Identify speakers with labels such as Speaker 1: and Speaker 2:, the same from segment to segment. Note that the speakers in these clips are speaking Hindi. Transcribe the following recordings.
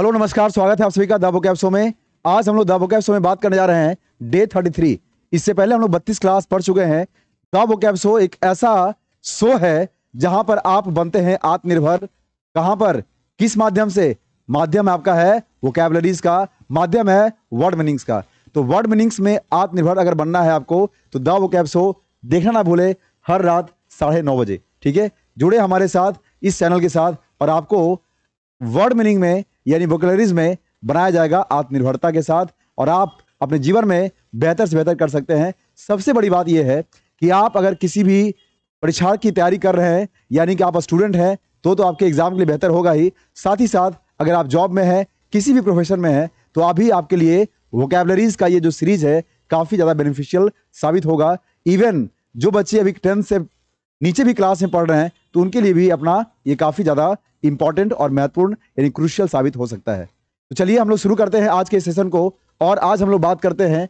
Speaker 1: हेलो नमस्कार स्वागत है आप सभी का दाबो कैप शो में आज हम लोग दाबो कैप शो में बात करने जा रहे हैं डे थर्टी थ्री इससे पहले हम लोग बत्तीस क्लास पढ़ चुके हैं दाबो कैप शो एक ऐसा शो है जहां पर आप बनते हैं आत्मनिर्भर कहां पर किस माध्यम से माध्यम आपका है वो कैबलरीज का माध्यम है वर्ड मीनिंग्स का तो वर्ड मीनिंग्स में आत्मनिर्भर अगर बनना है आपको तो दाबो वो कैप शो देखना ना भूले हर रात साढ़े नौ बजे ठीक है जुड़े हमारे साथ इस चैनल के साथ और आपको वर्ड मीनिंग में यानी वोकलरीज में बनाया जाएगा आत्मनिर्भरता के साथ और आप अपने जीवन में बेहतर से बेहतर कर सकते हैं सबसे बड़ी बात यह है कि आप अगर किसी भी परीक्षा की तैयारी कर रहे हैं यानी कि आप स्टूडेंट हैं तो तो आपके एग्ज़ाम के लिए बेहतर होगा ही साथ ही साथ अगर आप जॉब में हैं किसी भी प्रोफेशन में हैं तो अभी आपके लिए वोकेबलरीज का ये जो सीरीज़ है काफ़ी ज़्यादा बेनिफिशियल साबित होगा इवन जो बच्चे अभी टेंथ से नीचे भी क्लास में पढ़ रहे हैं तो उनके लिए भी अपना ये काफ़ी ज़्यादा इंपॉर्टेंट और महत्वपूर्ण यानी क्रूशियल साबित हो सकता है तो चलिए हम लोग शुरू करते हैं आज के सेशन को और आज हम लोग बात करते हैं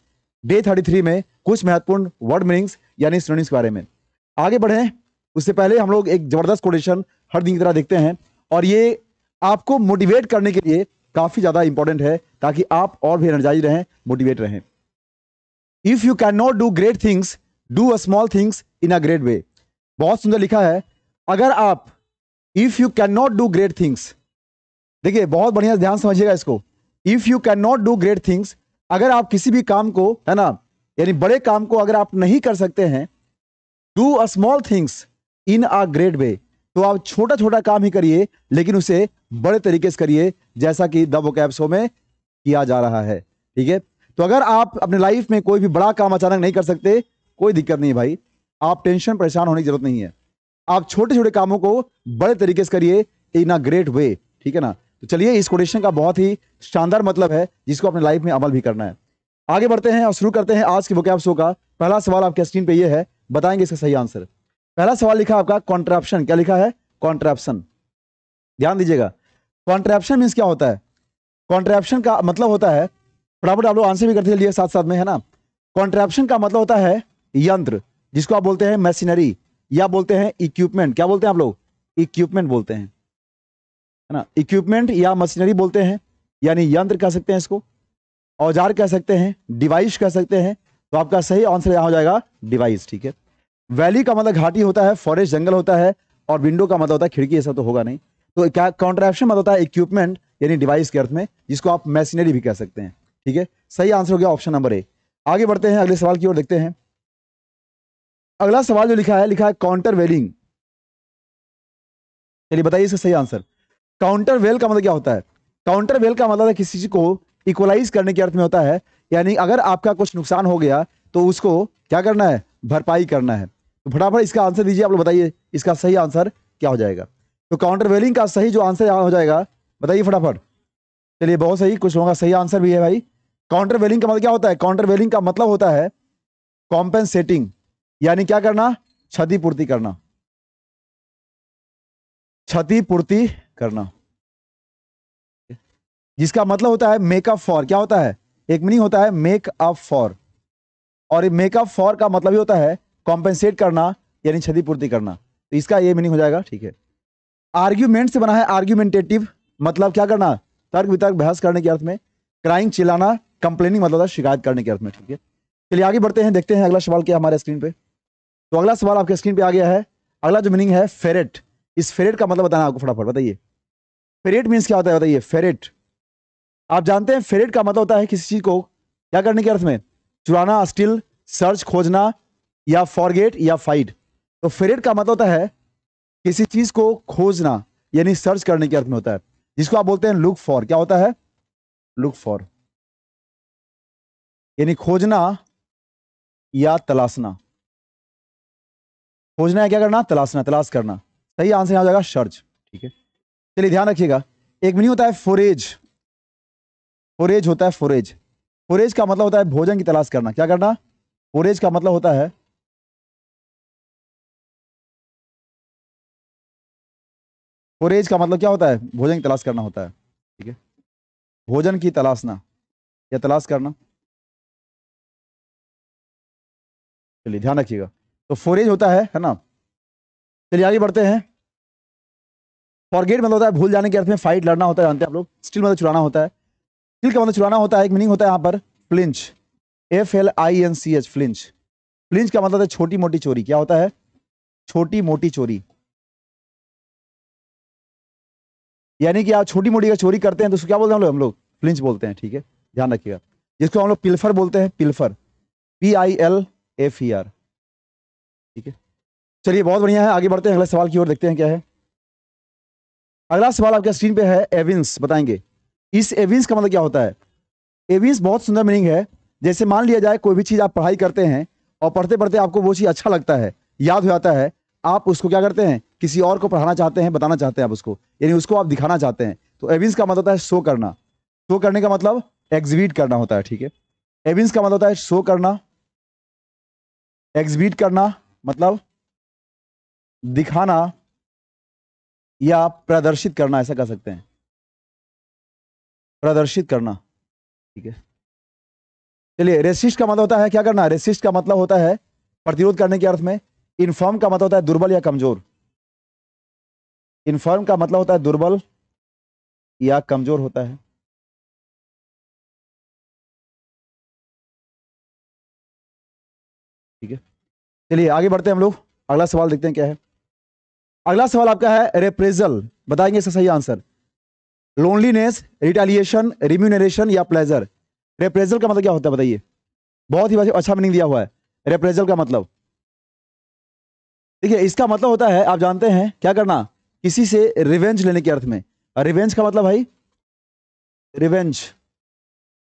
Speaker 1: डे थर्टी थ्री में कुछ महत्वपूर्ण वर्ड मीनिंग्स यानी श्रेणीस के बारे में आगे बढ़े उससे पहले हम लोग एक जबरदस्त कोटेशन हर दिन की तरह देखते हैं और ये आपको मोटिवेट करने के लिए काफी ज्यादा इंपॉर्टेंट है ताकि आप और भी एनर्जाइज रहें मोटिवेट रहें if you can not do great things do a small things in a great way बहुत सुंदर लिखा है अगर आप if you can not do great things देखिए बहुत बढ़िया ध्यान समझिएगा इसको if you can not do great things अगर आप किसी भी काम को है ना यानी बड़े काम को अगर आप नहीं कर सकते हैं do a small things in a great way तो आप छोटा छोटा काम ही करिए लेकिन उसे बड़े तरीके से करिए जैसा कि दबो कैप्सो में किया जा रहा है ठीक है तो अगर आप अपने लाइफ में कोई भी बड़ा काम अचानक नहीं कर सकते कोई दिक्कत नहीं भाई आप टेंशन परेशान होने की जरूरत नहीं है आप छोटे छोटे कामों को बड़े तरीके से करिए इन अ ग्रेट वे ठीक है ना तो चलिए इस कोटेशन का बहुत ही शानदार मतलब है जिसको अपने लाइफ में अमल भी करना है आगे बढ़ते हैं और शुरू करते हैं आज के वोकैब शो का पहला सवाल आपके स्क्रीन पे ये है बताएंगे इसका सही आंसर पहला सवाल लिखा आपका कॉन्ट्रैप्शन क्या लिखा है कॉन्ट्रैप्शन ध्यान दीजिएगा कॉन्ट्रैप्शन मीन्स क्या होता है कॉन्ट्रैप्शन का मतलब होता है फटाफट आप लोग आंसर भी करते चलिए साथ साथ में है ना कॉन्ट्रैप्शन का मतलब होता है यंत्र जिसको आप बोलते हैं मशीनरी या बोलते हैं इक्विपमेंट क्या बोलते हैं आप लोग इक्विपमेंट बोलते हैं है ना इक्विपमेंट या मशीनरी बोलते हैं यानी यंत्र कह सकते हैं इसको औजार कह सकते हैं डिवाइस कह सकते हैं तो आपका सही आंसर यहां हो जाएगा डिवाइस ठीक है वैली का मतलब घाटी होता है फॉरेस्ट जंगल होता है और विंडो का मतलब होता है खिड़की ऐसा तो होगा नहीं तो क्या कॉन्ट्रैप्शन मतलब होता है इक्विपमेंट यानी डिवाइस के अर्थ में जिसको आप मशीनरी भी कह सकते हैं ठीक है सही आंसर हो गया ऑप्शन नंबर ए आगे बढ़ते हैं अगले सवाल की ओर देखते हैं अगला सवाल जो लिखा है लिखा है काउंटर वेलिंग चलिए बताइए इसका सही आंसर काउंटर वेल का मतलब क्या होता है काउंटर वेल का मतलब है किसी चीज को इक्वलाइज करने के अर्थ में होता है यानी अगर आपका कुछ नुकसान हो गया तो उसको क्या करना है भरपाई करना है तो फटाफट इसका आंसर दीजिए आप लोग बताइए इसका सही आंसर क्या हो जाएगा तो काउंटर वेलिंग का सही जो आंसर हो जाएगा बताइए फटाफट चलिए बहुत सही कुछ लोगों का सही आंसर भी है भाई काउंटर वेलिंग का मतलब क्या होता है काउंटर वेलिंग का मतलब होता है कॉम्पेंसेटिंग यानी क्या करना क्षतिपूर्ति करना क्षतिपूर्ति करना जिसका मतलब होता है मेकअप फॉर क्या होता है एक मीनिंग होता है मेक अप फॉर और मेकअप फॉर का मतलब ये होता है कॉम्पेंसेट करना यानी क्षतिपूर्ति करना तो इसका ये मीनिंग हो जाएगा ठीक है आर्ग्यूमेंट से बना है आर्ग्यूमेंटेटिव मतलब क्या करना तर्क वितर्क बहस करने के अर्थ में क्राइंग चिल्लाना कंप्लेनिंग मतलब शिकायत करने के अर्थ में ठीक है चलिए आगे बढ़ते हैं देखते हैं अगला सवाल क्या हमारे स्क्रीन पर तो अगला सवाल आपके स्क्रीन पे आ गया है अगला जो मीनिंग है फेरेट इस फेरेट का मतलब बताना आपको फटाफट बताइए फेरेट मीन्स क्या होता है बताइए फेरेट आप जानते हैं फेरेट का मतलब होता है किसी चीज़ को क्या करने के अर्थ में चुराना स्टिल सर्च खोजना या फॉरगेट या फाइट तो फेरेट का मतलब होता है किसी चीज़ को खोजना यानी सर्च करने के अर्थ में होता है जिसको आप बोलते हैं लुक फॉर क्या होता है लुक फॉर यानी खोजना या तलाशना खोजना है क्या करना तलाशना तलाश करना सही आंसर यहाँ हो जाएगा सर्च ठीक है चलिए ध्यान रखिएगा एक मीनिंग होता है फोरेज फोरेज होता है फोरेज फोरेज का मतलब होता है भोजन की तलाश करना क्या करना फोरेज का मतलब होता है
Speaker 2: फोरेज का मतलब क्या होता है भोजन की तलाश करना होता है ठीक है भोजन की तलाशना या तलाश करना चलिए ध्यान रखिएगा तो फोरेज होता है है ना
Speaker 1: चलिए आगे बढ़ते हैं फॉरगेट मतलब होता है भूल जाने के अर्थ में फाइट लड़ना होता है जानते हैं आप लोग स्टिल मतलब चुराना होता है स्टील का मतलब चुराना होता है एक मीनिंग होता है यहाँ पर flinch F L I N C H flinch flinch का मतलब है छोटी मोटी चोरी क्या होता है छोटी मोटी चोरी यानी कि आप छोटी मोटी का चोरी करते हैं तो उसको क्या बोलते हैं हम लोग हम लोग फ्लिंच बोलते हैं ठीक है ध्यान रखिएगा जिसको हम लोग पिल्फर बोलते हैं pilfer P I L F E R ठीक है चलिए बहुत बढ़िया है आगे बढ़ते हैं अगले सवाल की ओर देखते हैं क्या है अगला सवाल आपके स्क्रीन पे है एविंस बताएंगे इस एविंस का मतलब क्या होता है एविंस बहुत सुंदर मीनिंग है जैसे मान लिया जाए कोई भी चीज़ आप पढ़ाई करते हैं और पढ़ते पढ़ते आपको वो चीज़ अच्छा लगता है याद हो जाता है आप उसको क्या करते हैं किसी और को पढ़ाना चाहते हैं बताना चाहते हैं आप उसको यानी उसको आप दिखाना चाहते हैं तो एविंस का मतलब होता है शो करना शो करने का मतलब एग्जीबिट करना होता है ठीक है एविंस का मतलब होता है शो करना एग्जीबिट करना मतलब
Speaker 2: दिखाना या प्रदर्शित करना ऐसा कह सकते हैं
Speaker 1: प्रदर्शित करना ठीक है चलिए रेसिस्ट का मतलब होता है क्या करना रेसिस्ट का मतलब होता है प्रतिरोध करने के अर्थ में इनफॉर्म का मतलब होता है दुर्बल या कमजोर इनफॉर्म का मतलब होता है दुर्बल
Speaker 2: या कमजोर होता है ठीक है चलिए आगे बढ़ते हैं हम लोग अगला सवाल देखते
Speaker 1: हैं क्या है अगला सवाल आपका है रेप्रेजल बताएंगे इसका सही आंसर लोनलीनेस रिटेलिएशन रिम्यूनरेशन या प्लेजर रेप्रेजल का मतलब क्या होता है बताइए बहुत ही अच्छा मीनिंग दिया हुआ है रेप्रेजल का मतलब देखिए इसका मतलब होता है आप जानते हैं क्या करना किसी से रिवेंज लेने के अर्थ में रिवेंज का मतलब भाई रिवेंज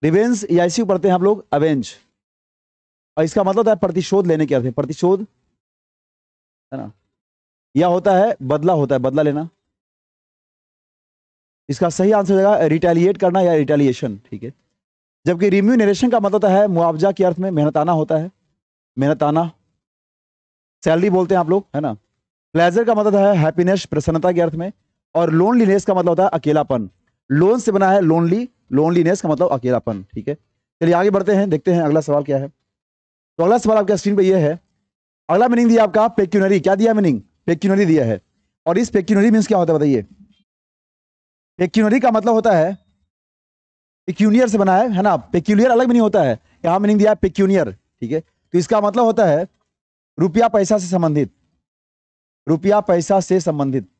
Speaker 1: रिवेंज या इसी पढ़ते हैं हम लोग अवेंज और इसका मतलब है प्रतिशोध लेने के अर्थ है प्रतिशोध है ना या होता है बदला होता है बदला लेना इसका सही आंसर होगा रिटेलिएट करना या रिटेलिएशन ठीक है जबकि रिम्यूनरेशन का मतलब है मुआवजा के अर्थ में मेहनत आना होता है मेहनत आना सैलरी बोलते हैं आप लोग है ना प्लेजर का मतलब है हैप्पीनेस प्रसन्नता के अर्थ में और लोनलीनेस का मतलब होता है अकेलापन लोन से बना है लोनली लोनलीनेस का मतलब अकेलापन ठीक है चलिए आगे बढ़ते हैं देखते हैं अगला सवाल क्या है तो अगला सवाल आपके स्क्रीन पे ये है अगला मीनिंग दिया आपका पेक्यूनरी क्या दिया मीनिंग पेक्यूनरी दिया है और इस पेक्यूनरी मीन्स क्या होता है बताइए पेक्यूनरी का मतलब होता है पेक्यूनियर से बना है है ना पेक्यूलियर अलग मीनिंग होता है यहां मीनिंग दिया है पेक्यूनियर ठीक है तो इसका मतलब होता है रुपया पैसा से संबंधित
Speaker 2: रुपया पैसा से संबंधित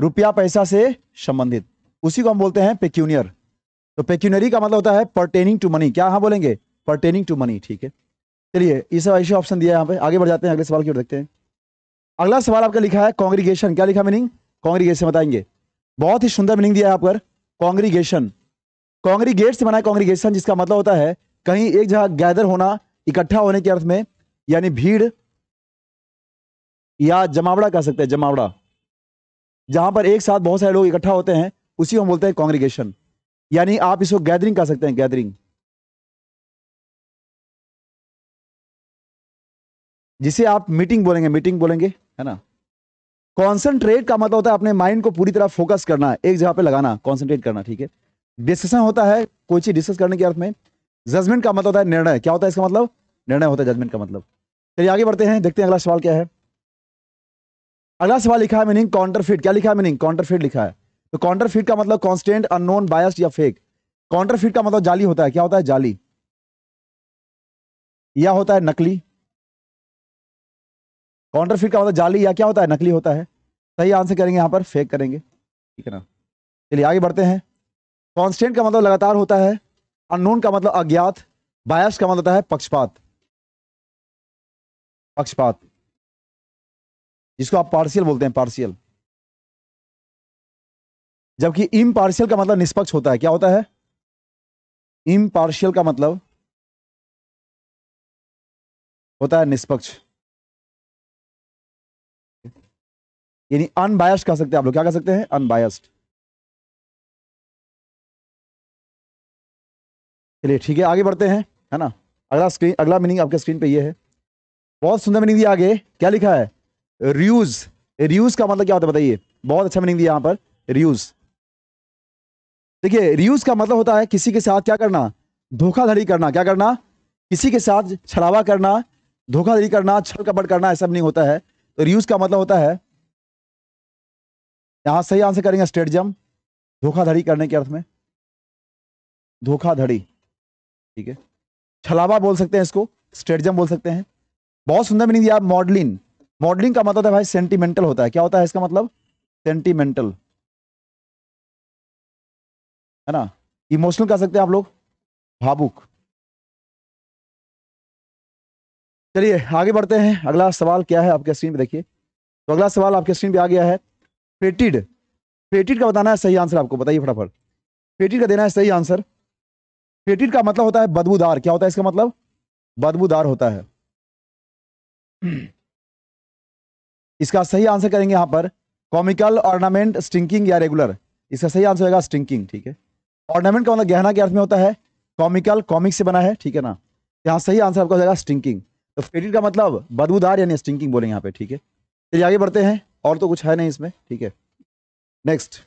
Speaker 1: रुपया पैसा से संबंधित उसी को हम बोलते हैं पेक्यूनियर तो पेक्यूनरी का मतलब होता है परटेनिंग टू मनी क्या हाँ बोलेंगे परटेनिंग टू मनी ठीक है चलिए इस ऐसे ऑप्शन दिया यहाँ पे आगे बढ़ जाते हैं अगले सवाल की ओर देखते हैं अगला सवाल आपका लिखा है कांग्रीगेशन क्या लिखा मीनिंग कांग्रीगेशन बताएंगे बहुत ही सुंदर मीनिंग दिया है आप पर कॉन्ग्रीगेशन से बना है जिसका मतलब होता है कहीं एक जगह गैदर होना इकट्ठा होने के अर्थ में यानी भीड़ या जमावड़ा कह सकते हैं जमावड़ा जहां पर एक साथ बहुत सारे लोग इकट्ठा होते हैं उसी को हम बोलते हैं कांग्रीगेशन यानी आप इसको गैदरिंग कह सकते हैं गैदरिंग जिसे आप मीटिंग बोलेंगे मीटिंग बोलेंगे है ना कॉन्सेंट्रेट का मतलब होता है अपने माइंड को पूरी तरह फोकस करना एक जगह पे लगाना कॉन्सेंट्रेट करना ठीक है डिस्कशन होता है कोई चीज डिस्कस करने के अर्थ में जजमेंट का मतलब होता है निर्णय क्या होता है इसका मतलब निर्णय होता है जजमेंट का मतलब चलिए आगे बढ़ते हैं देखते हैं अगला सवाल क्या है अगला सवाल लिखा है मीनिंग काउंटरफिट क्या लिखा है मीनिंग काउंटरफिट लिखा है तो फिट का मतलब कॉन्स्टेंट अनोन बायस या फेक फिट का मतलब जाली होता है क्या होता है जाली या होता है नकली फिट का मतलब जाली या क्या होता है नकली होता है सही आंसर करेंगे यहां पर फेक करेंगे ठीक है ना चलिए आगे बढ़ते हैं कॉन्स्टेंट का मतलब लगातार होता है अनोन का मतलब अज्ञात बायस का मतलब होता है पक्षपात
Speaker 2: पक्षपात जिसको आप पार्शियल बोलते हैं पार्शियल जबकि इम्पार्शियल का मतलब निष्पक्ष होता है क्या होता है इम्पार्शियल का मतलब होता है निष्पक्ष यानी अनबायस्ड कह सकते हैं आप लोग क्या कह सकते हैं अनबायस्ड
Speaker 1: चलिए ठीक है आगे बढ़ते हैं है ना अगला स्क्रीन अगला मीनिंग आपके स्क्रीन पे ये है बहुत सुंदर मीनिंग दिया आगे क्या लिखा है रियूज रियूज का मतलब क्या होता है बताइए बहुत अच्छा मीनिंग दिया यहां पर रियूज देखिए रियूज का मतलब होता है किसी के साथ क्या करना धोखाधड़ी करना क्या करना किसी के साथ छलावा करना धोखाधड़ी करना छल कपट करना ऐसा नहीं होता है तो रियूज का मतलब होता है यहां सही आंसर करेंगे स्टेटजम धोखाधड़ी करने के अर्थ में धोखाधड़ी ठीक है छलावा बोल सकते हैं इसको स्टेटजम बोल सकते हैं बहुत सुंदर मीनिंग दिया मॉडलिंग मॉडलिंग का मतलब है भाई सेंटिमेंटल होता है क्या होता है इसका मतलब सेंटिमेंटल
Speaker 2: है ना इमोशनल कह सकते हैं आप लोग भावुक
Speaker 1: चलिए आगे बढ़ते हैं अगला सवाल क्या है आपके स्क्रीन पे देखिए तो अगला सवाल आपके स्क्रीन पे आ गया है पेटिड पेटिड का बताना है सही आंसर आपको बताइए फटाफट पेटिड का देना है सही आंसर पेटिड का मतलब होता है बदबूदार क्या होता है इसका मतलब बदबूदार होता है इसका सही आंसर करेंगे यहां पर कॉमिकल ऑर्नामेंट स्टिंकिंग या रेगुलर इसका सही आंसर होगा स्टिंकिंग ठीक है ऑर्नामेंट का मतलब गहना के अर्थ में होता है कॉमिकल कॉमिक से बना है ठीक है ना यहाँ सही आंसर आपका हो जाएगा स्टिंकिंग तो फेटिड का मतलब बदबूदार यानी स्टिंकिंग बोलेंगे यहाँ पे ठीक है चलिए आगे बढ़ते हैं और तो कुछ है नहीं इसमें ठीक है नेक्स्ट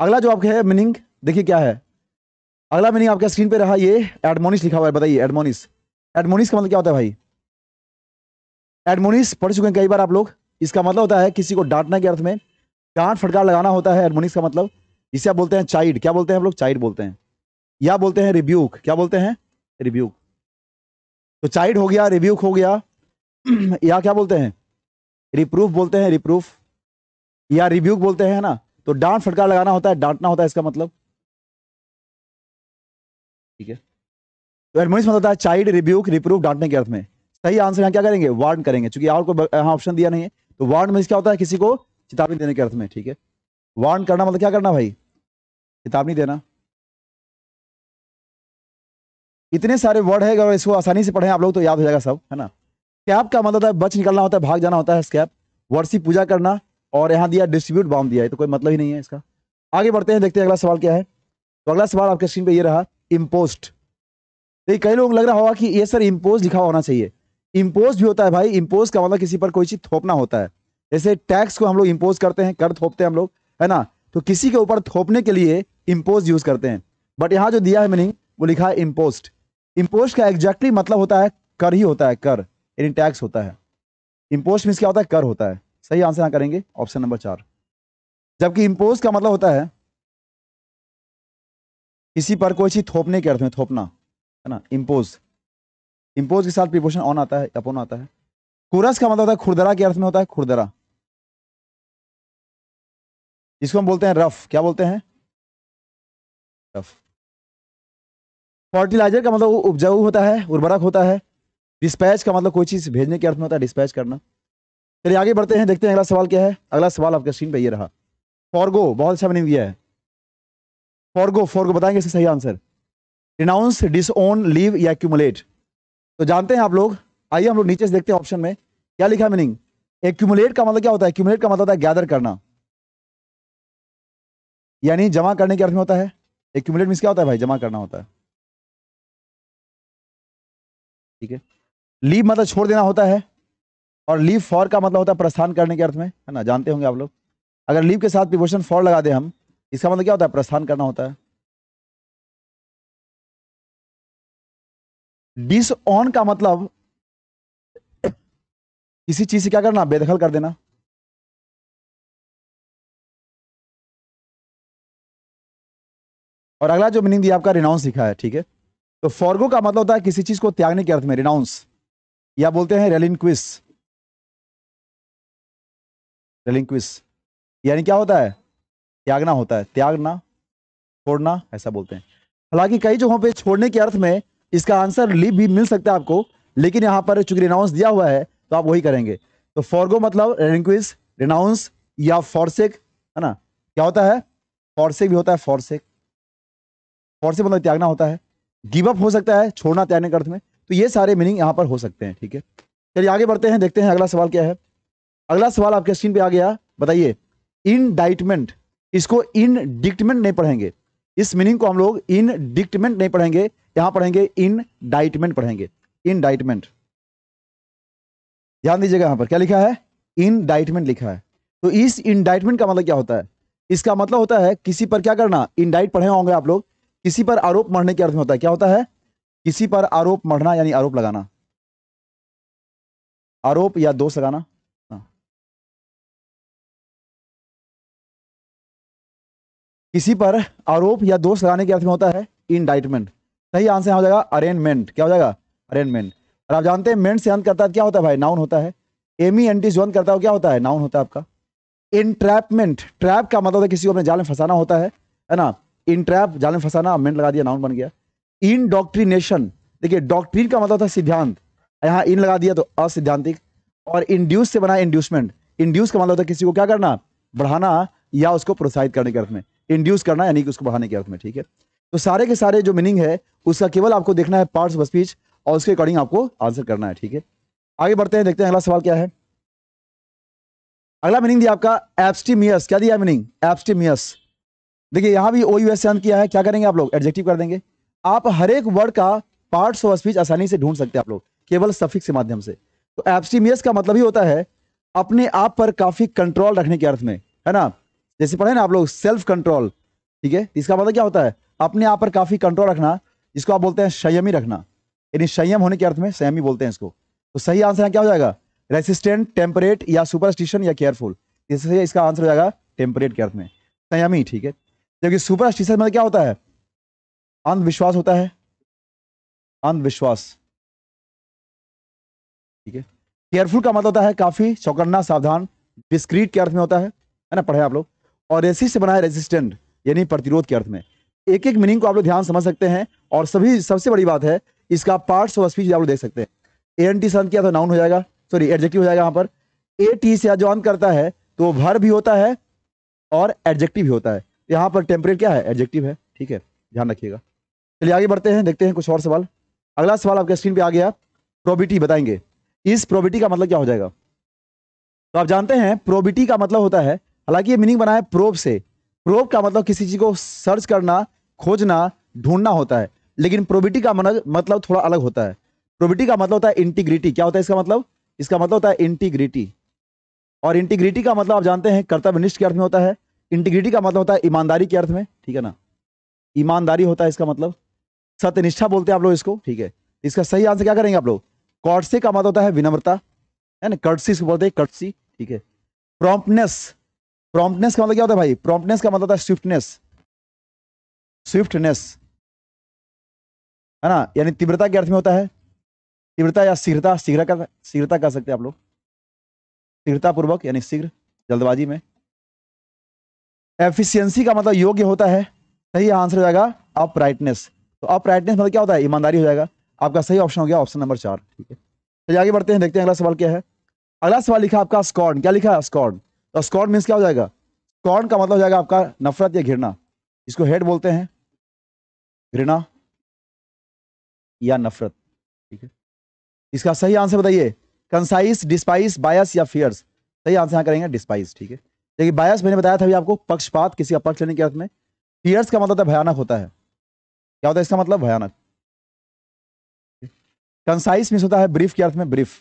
Speaker 1: अगला जो आपका है मीनिंग देखिए क्या है अगला मीनिंग आपके स्क्रीन पे रहा ये एडमोनिस लिखा हुआ है बताइए एडमोनिस एडमोनिस का मतलब क्या होता है भाई एडमोनिस पढ़ चुके हैं कई बार आप लोग इसका मतलब होता है किसी को डांटने के अर्थ में डांट फटकार लगाना होता है एडमोनिस का मतलब इसे आप बोलते हैं चाइड क्या बोलते हैं हम लोग चाइड बोलते हैं या बोलते हैं रिब्यूक क्या बोलते हैं रिब्यूक तो चाइड हो गया रिब्यूक हो गया या क्या बोलते हैं रिप्रूफ बोलते हैं रिप्रूफ या रिब्यूक बोलते हैं ना तो डांट फटकार लगाना होता है डांटना होता है इसका मतलब ठीक है तो एडमोनिस मतलब होता है चाइल्ड रिब्यूक रिप्रूफ डांटने के अर्थ में सही आंसर यहाँ क्या करेंगे वार्न करेंगे चूंकि और कोई ऑप्शन दिया नहीं है तो वार्न में क्या होता है किसी को चेतावनी देने के अर्थ में ठीक है वार्न करना मतलब क्या करना भाई किताब नहीं देना इतने सारे वर्ड है अगर इसको आसानी से पढ़े आप लोग तो याद हो जाएगा सब है ना स्कैप का मतलब है बच निकलना होता है भाग जाना होता है स्कैप वर्सी पूजा करना और यहाँ दिया डिस्ट्रीब्यूट बाउंड दिया है तो कोई मतलब ही नहीं है इसका आगे बढ़ते हैं देखते हैं अगला सवाल क्या है तो अगला सवाल आपके स्क्रीन पे ये रहा इम्पोस्ट देखिए कई लोगों को लग रहा होगा कि ये सर इम्पोज लिखा होना चाहिए इम्पोज भी होता है भाई इम्पोज का मतलब किसी पर कोई चीज़ थोपना होता है जैसे टैक्स को हम लोग इम्पोज करते हैं कर थोपते हैं हम लोग है ना तो किसी के ऊपर थोपने के लिए इम्पोज यूज करते हैं बट यहाँ जो दिया है मीनिंग वो लिखा है इम्पोस्ट इम्पोस्ट का एग्जैक्टली मतलब होता है कर ही होता है कर यानी टैक्स होता है इम्पोस्ट मीन क्या होता है कर होता है सही आंसर यहाँ करेंगे ऑप्शन नंबर चार जबकि इम्पोज का मतलब होता है किसी पर कोई चीज थोपने के अर्थ में थोपना है ना इम्पोज इम्पोज के साथ प्रिपोशन ऑन आता है अपॉन आता है कुरस का मतलब होता है खुरदरा के अर्थ में होता है खुरदरा जिसको हम बोलते हैं रफ क्या बोलते हैं रफ फर्टिलाइजर का मतलब उपजाऊ होता है उर्वरक होता है डिस्पैच का मतलब कोई चीज़ भेजने के अर्थ में होता है डिस्पैच करना चलिए आगे बढ़ते हैं देखते हैं अगला सवाल क्या है अगला सवाल आपके स्क्रीन पर ये रहा फॉरगो बहुत अच्छा मैंने दिया है फॉरगो फॉरगो बताएंगे इसका सही आंसर रिनाउंस डिसओन लीव या एक्यूमुलेट तो जानते हैं आप लोग आइए हम लोग नीचे से देखते हैं ऑप्शन में क्या लिखा मीनिंग एक्यूमुलेट का मतलब क्या होता है एक्यूमुलेट का मतलब होता है गैदर करना यानी जमा करने के अर्थ में होता है एक्यूमुलेट मीन क्या होता है भाई जमा करना होता है ठीक है लीव मतलब छोड़ देना होता है और लीव फॉर का मतलब होता है प्रस्थान करने के अर्थ में है ना जानते होंगे आप लोग अगर लीव के साथ प्रिपोशन फॉर लगा दें हम इसका मतलब क्या होता है प्रस्थान करना
Speaker 2: होता है डिस ऑन का मतलब किसी चीज से क्या करना बेदखल कर देना
Speaker 1: और अगला जो मीनिंग दिया आपका रिनाउंस लिखा है ठीक है तो फॉरगो का मतलब होता है किसी चीज को त्यागने के अर्थ में रिनाउंस या बोलते हैं रेलिनक्विस रेलिनक्विस यानी क्या होता है त्यागना होता है त्यागना छोड़ना ऐसा बोलते हैं हालांकि कई जगहों पे छोड़ने के अर्थ में इसका आंसर लिप भी मिल सकता है आपको लेकिन यहां पर चूंकि रिनाउंस दिया हुआ है तो आप वही करेंगे तो फॉरगो मतलब रेलिनक्विस रिनाउंस या फॉरसेक है ना क्या होता है फॉरसेक भी होता है फॉरसेक पॉसिबल मतलब त्यागना होता है गिव अप हो सकता है छोड़ना त्यागने के अर्थ में तो ये सारे मीनिंग यहाँ पर हो सकते हैं ठीक है चलिए आगे बढ़ते हैं देखते हैं अगला सवाल क्या है अगला सवाल आपके स्क्रीन पे आ गया बताइए इनडाइटमेंट इसको इन डिक्टमेंट नहीं पढ़ेंगे इस मीनिंग को हम लोग इन डिक्टमेंट नहीं पढ़ेंगे यहां पढ़ेंगे इन डाइटमेंट पढ़ेंगे इन डाइटमेंट ध्यान दीजिएगा यहां पर क्या लिखा है इन डाइटमेंट लिखा है तो इस इंडाइटमेंट का मतलब क्या होता है इसका मतलब होता है किसी पर क्या करना इंडाइट पढ़े होंगे आप लोग किसी पर आरोप मढ़ने के अर्थ में होता है क्या होता है किसी पर आरोप मढ़ना यानी आरोप लगाना आरोप या दोष लगाना हाँ।
Speaker 2: किसी पर आरोप
Speaker 1: या दोष लगाने के अर्थ में होता है इनडाइटमेंट सही आंसर हो जाएगा अरेंजमेंट क्या हो जाएगा अरेंजमेंट और आप जानते हैं मेंट से अंत करता है तो क्या होता है भाई नाउन होता है एमी एंटी जो अंत करता है क्या होता है नाउन होता है आपका इंट्रैपमेंट ट्रैप का मतलब है किसी को अपने जाल में फंसाना होता है है ना इन ट्रैप जाल में फंसाना अमेंट लगा दिया नाउन बन गया इन डॉक्ट्रीनेशन देखिए डॉक्ट्रीन का मतलब था सिद्धांत यहाँ इन लगा दिया तो असिद्धांतिक और इंड्यूस से बना इंड्यूसमेंट इंड्यूस का मतलब था किसी को क्या करना बढ़ाना या उसको प्रोत्साहित करने के अर्थ में इंड्यूस करना यानी कि उसको बढ़ाने के अर्थ में ठीक है तो सारे के सारे जो मीनिंग है उसका केवल आपको देखना है पार्ट्स ऑफ स्पीच और उसके अकॉर्डिंग आपको आंसर करना है ठीक है आगे बढ़ते हैं देखते हैं अगला सवाल क्या है अगला मीनिंग दिया आपका एब्सटीमियस क्या दिया मीनिंग एब्सटीमियस देखिए यहां भी ओ यूएस किया है क्या करेंगे आप लोग एडजेक्टिव कर देंगे आप हर एक वर्ड का पार्ट ऑफ स्पीच आसानी से ढूंढ सकते हैं आप लोग केवल सफिक्स के माध्यम से तो एब्स्टीमियस का मतलब ही होता है अपने आप पर काफी कंट्रोल रखने के अर्थ में है ना जैसे पढ़े ना आप लोग सेल्फ कंट्रोल ठीक है इसका मतलब क्या होता है अपने आप पर काफी कंट्रोल रखना जिसको आप बोलते हैं संयमी रखना यानी संयम होने के अर्थ में संयमी बोलते हैं इसको तो सही आंसर है क्या हो जाएगा रेसिस्टेंट टेम्परेट या सुपरस्टिशन या केयरफुल इसका आंसर हो जाएगा टेम्परेट के अर्थ में संयमी ठीक है जबकि सुपरस्टिशन मतलब क्या होता है अंधविश्वास होता है अंधविश्वास ठीक है केयरफुल का मतलब होता है काफी चौकन्ना सावधान डिस्क्रीट के अर्थ में होता है है ना पढ़े आप लोग और रेसिस्ट बना है रेजिस्टेंट यानी प्रतिरोध के अर्थ में एक एक मीनिंग को आप लोग ध्यान समझ सकते हैं और सभी सबसे बड़ी बात है इसका पार्ट्स ऑफ स्पीच आप लोग देख सकते हैं ए एन टी से अंत किया तो नाउन हो जाएगा सॉरी एडजेक्टिव हो जाएगा यहाँ पर ए टी से जो अंत करता है तो वो भर भी होता है और एडजेक्टिव भी होता है यहाँ पर टेम्परेट क्या है एडजेक्टिव है ठीक है ध्यान रखिएगा चलिए आगे बढ़ते हैं देखते हैं कुछ और सवाल अगला सवाल आपके स्क्रीन पे आ गया प्रोबिटी बताएंगे इस प्रोबिटी का मतलब क्या हो जाएगा तो आप जानते हैं प्रोबिटी का मतलब होता है हालांकि ये मीनिंग बना है प्रोब से प्रोब का मतलब किसी चीज को सर्च करना खोजना ढूंढना होता है लेकिन प्रोबिटी का मतलब थोड़ा अलग होता है प्रोबिटी का मतलब होता है इंटीग्रिटी क्या होता है इसका मतलब इसका मतलब होता है इंटीग्रिटी और इंटीग्रिटी का मतलब आप जानते हैं कर्तव्य निष्ठ के अर्थ में होता है इंटीग्रिटी का मतलब होता है ईमानदारी के अर्थ में ठीक है ना ईमानदारी होता है इसका मतलब सत्यनिष्ठा बोलते हैं आप लोग इसको ठीक है इसका सही आंसर क्या करेंगे आप लोग कॉटसी का मतलब होता है विनम्रता है ना कर्टसी इसको बोलते हैं कर्टसी ठीक है प्रॉम्प्टनेस प्रॉम्प्टनेस का मतलब क्या होता है भाई प्रॉम्प्टनेस का मतलब होता है स्विफ्टनेस स्विफ्टनेस है ना यानी तीव्रता के अर्थ में होता है तीव्रता या शीघ्रता शीघ्रता शीघ्रता कह सकते हैं आप लोग शीघ्रतापूर्वक यानी शीघ्र जल्दबाजी में एफिशियंसी का मतलब योग्य होता है सही आंसर हो जाएगा अपराइटनेस तो अपराइटनेस मतलब क्या होता है ईमानदारी हो जाएगा आपका सही ऑप्शन हो गया ऑप्शन नंबर चार ठीक है चलिए तो आगे बढ़ते हैं देखते हैं अगला सवाल क्या है अगला सवाल लिखा आपका स्कॉर्न क्या लिखा है स्कॉर्न तो स्कॉर्न मीन्स क्या हो जाएगा स्कॉर्न का मतलब हो जाएगा आपका नफरत या घृणा इसको हेड बोलते हैं घृणा या नफरत ठीक है इसका सही आंसर बताइए कंसाइस डिस्पाइस बायस या फियर्स सही आंसर यहाँ करेंगे डिस्पाइस ठीक है देखिए बायस मैंने बताया था अभी आपको पक्षपात किसी का पक्ष लेने के अर्थ में पियर्स का मतलब भयानक होता है क्या होता है इसका मतलब भयानक कंसाइस मीस होता है ब्रीफ के अर्थ में ब्रीफ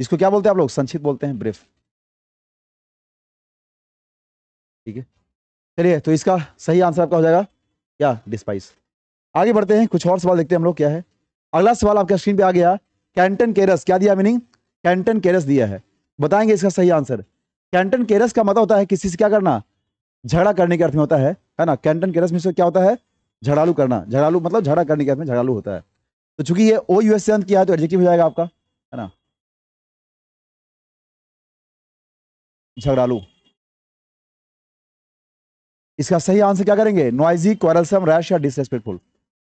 Speaker 1: इसको क्या बोलते हैं आप लोग संक्षिप्त बोलते हैं ब्रीफ ठीक है चलिए तो इसका सही आंसर आपका हो जाएगा क्या डिस्पाइस आगे बढ़ते हैं कुछ और सवाल देखते हैं हम लोग क्या है अगला सवाल आपके स्क्रीन पे आ गया कैंटन केरस क्या दिया मीनिंग कैंटन केरस दिया है बताएंगे इसका सही आंसर कैंटन केरस का मतलब होता है किसी से क्या करना झगड़ा करने के अर्थ में होता है है ना कैंटन केरस में से क्या होता है झड़ालू करना झड़ालू मतलब झगड़ा करने के अर्थ में झड़ालू होता है तो चूंकि ये ओ यूएस से अंत किया है तो एडजेक्टिव हो जाएगा आपका है ना झगड़ालू इसका सही आंसर क्या करेंगे नॉइजी क्वारलसम रैश या डिसरेस्पेक्टफुल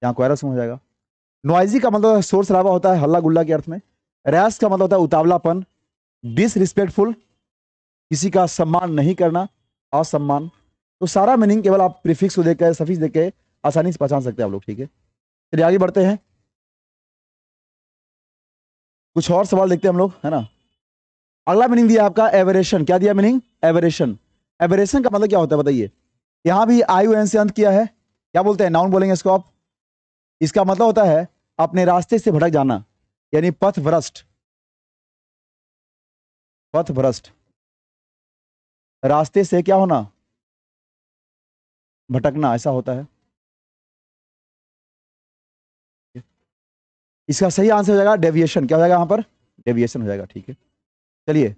Speaker 1: यहाँ क्वारलसम हो जाएगा नॉइजी का मतलब शोर शराबा होता है हल्ला गुल्ला के अर्थ में रैश का मतलब होता है उतावलापन डिसरिस्पेक्टफुल किसी का सम्मान नहीं करना असम्मान तो सारा मीनिंग केवल आप प्रीफिक्स को देखकर सफिक्स देख के आसानी से पहचान सकते हैं आप लोग ठीक है चलिए आगे बढ़ते हैं कुछ और सवाल देखते हैं हम लोग है ना अगला मीनिंग दिया आपका एवरेशन क्या दिया मीनिंग एवरेशन एवरेशन का मतलब क्या होता है बताइए यहां भी आयु एन से अंत किया है क्या बोलते हैं नाउन बोलेंगे इसको आप इसका मतलब होता है अपने रास्ते से भटक जाना यानी पथ भ्रष्ट पथ भ्रष्ट
Speaker 2: रास्ते से क्या होना भटकना ऐसा होता है इसका सही आंसर हो जाएगा
Speaker 1: डेविएशन क्या हो जाएगा यहां पर डेविएशन हो जाएगा ठीक है चलिए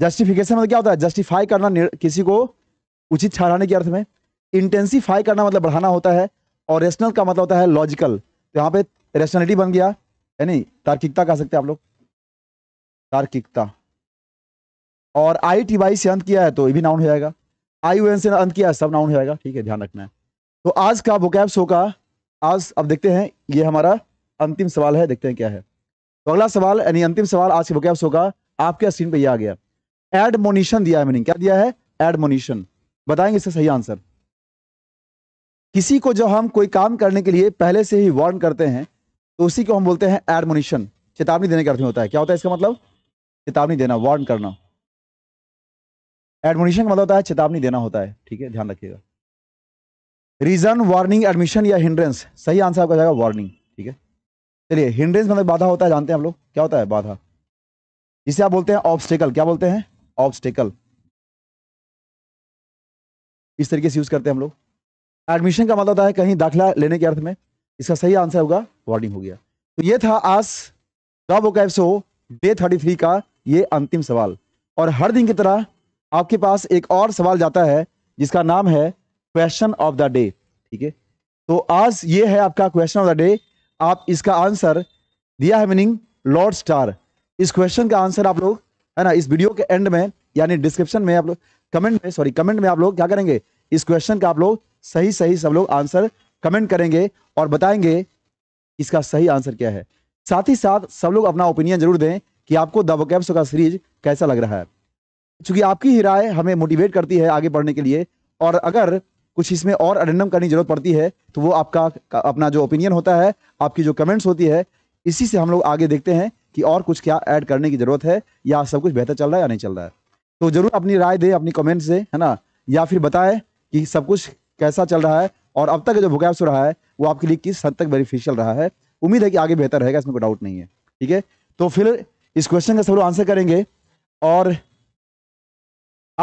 Speaker 1: जस्टिफिकेशन मतलब क्या होता है जस्टिफाई करना किसी को उचित ठहराने के अर्थ में इंटेंसीफाई करना मतलब बढ़ाना होता है और रेशनल का मतलब होता है लॉजिकल तो यहाँ पे रेशनलिटी बन गया है नहीं तार्किकता कह सकते हैं आप लोग तार्किकता और आई टी वाई से अंत किया है तो ये भी नाउन हो जाएगा आई यू एन से अंत किया है सब नाउन हो जाएगा ठीक है ध्यान रखना है तो आज का वोकैब शो का आज अब देखते हैं ये हमारा अंतिम सवाल है देखते हैं क्या है तो अगला सवाल यानी अंतिम सवाल आज के वोकैब शो का आपके स्क्रीन पर यह आ गया एडमोनिशन दिया है मीनिंग क्या दिया है एडमोनिशन बताएंगे इसका सही आंसर किसी को जब हम कोई काम करने के लिए पहले से ही वार्न करते हैं तो उसी को हम बोलते हैं एडमोनिशन चेतावनी देने का अर्थ होता है क्या होता है इसका मतलब चेतावनी देना वार्न करना एडमिशन का मतलब होता है चेतावनी देना होता है ठीक है ध्यान रखिएगा रीजन वार्निंग एडमिशन या हिंड्रेंस सही आंसर आपका जाएगा वार्निंग ठीक है चलिए हिंड्रेंस मतलब बाधा होता है जानते हैं हम लोग क्या होता है बाधा जिसे आप बोलते हैं ऑब्स्टेकल क्या बोलते हैं ऑब्स्टेकल इस तरीके से यूज करते हैं हम लोग एडमिशन का मतलब होता है कहीं दाखिला लेने के अर्थ में इसका सही आंसर होगा वार्निंग हो गया तो ये था आज द बुक एप्सो डे थर्टी थ्री का ये अंतिम सवाल और हर दिन की तरह आपके पास एक और सवाल जाता है जिसका नाम है क्वेश्चन ऑफ द डे ठीक है तो आज ये है आपका क्वेश्चन ऑफ द डे आप इसका आंसर दिया है मीनिंग लॉर्ड स्टार इस क्वेश्चन का आंसर आप लोग है ना इस वीडियो के एंड में यानी डिस्क्रिप्शन में आप लोग कमेंट में सॉरी कमेंट में आप लोग क्या करेंगे इस क्वेश्चन का आप लोग सही सही सब लोग आंसर कमेंट करेंगे और बताएंगे इसका सही आंसर क्या है साथ ही साथ सब लोग अपना ओपिनियन जरूर दें कि आपको द वोकैब्स का सीरीज कैसा लग रहा है चूंकि आपकी ही राय हमें मोटिवेट करती है आगे बढ़ने के लिए और अगर कुछ इसमें और अडेंडम करने की जरूरत पड़ती है तो वो आपका अपना जो ओपिनियन होता है आपकी जो कमेंट्स होती है इसी से हम लोग आगे देखते हैं कि और कुछ क्या ऐड करने की ज़रूरत है या सब कुछ बेहतर चल रहा है या नहीं चल रहा है तो ज़रूर अपनी राय दें अपनी कमेंट्स दें है ना या फिर बताएं कि सब कुछ कैसा चल रहा है और अब तक जो भुगैप्स रहा है वो आपके लिए किस हद तक बेनिफिशियल रहा है उम्मीद है कि आगे बेहतर रहेगा इसमें कोई डाउट नहीं है ठीक है तो फिर इस क्वेश्चन का सब लोग आंसर करेंगे और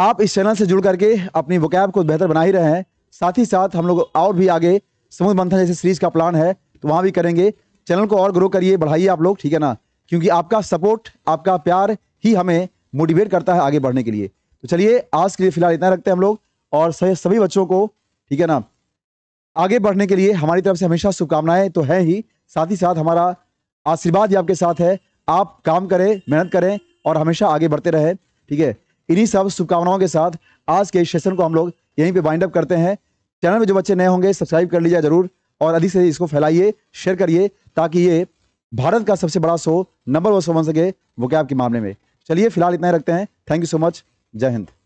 Speaker 1: आप इस चैनल से जुड़ करके अपनी वकैब को बेहतर बना ही रहे हैं साथ ही साथ हम लोग और भी आगे समुद्र मंथन जैसे सीरीज का प्लान है तो वहाँ भी करेंगे चैनल को और ग्रो करिए बढ़ाइए आप लोग ठीक है ना क्योंकि आपका सपोर्ट आपका प्यार ही हमें मोटिवेट करता है आगे बढ़ने के लिए तो चलिए आज के लिए फिलहाल इतना रखते हैं हम लोग और सभी बच्चों को ठीक है ना आगे बढ़ने के लिए हमारी तरफ से हमेशा शुभकामनाएं तो हैं ही साथ ही साथ हमारा आशीर्वाद ही आपके साथ है आप काम करें मेहनत करें और हमेशा आगे बढ़ते रहें ठीक है इन्हीं सब शुभकामनाओं के साथ आज के सेशन को हम लोग यहीं पे वाइंड अप करते हैं चैनल में जो बच्चे नए होंगे सब्सक्राइब कर लीजिए जरूर और अधिक से अधिक इसको फैलाइए शेयर करिए ताकि ये भारत का सबसे बड़ा शो नंबर वन शो बन सके वो क्या आपके मामले में चलिए फिलहाल इतना ही रखते हैं थैंक यू सो मच जय हिंद